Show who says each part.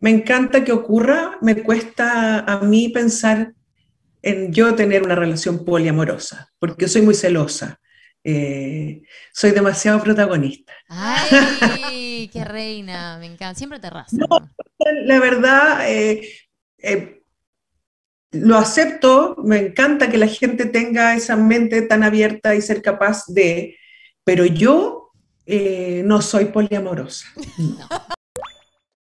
Speaker 1: me encanta que ocurra, me cuesta a mí pensar en yo tener una relación poliamorosa, porque soy muy celosa. Eh, soy demasiado protagonista.
Speaker 2: ¡Ay, qué reina! Me encanta. Siempre te rasgo.
Speaker 1: la verdad, eh, eh, lo acepto. Me encanta que la gente tenga esa mente tan abierta y ser capaz de. Pero yo no soy poliamorosa.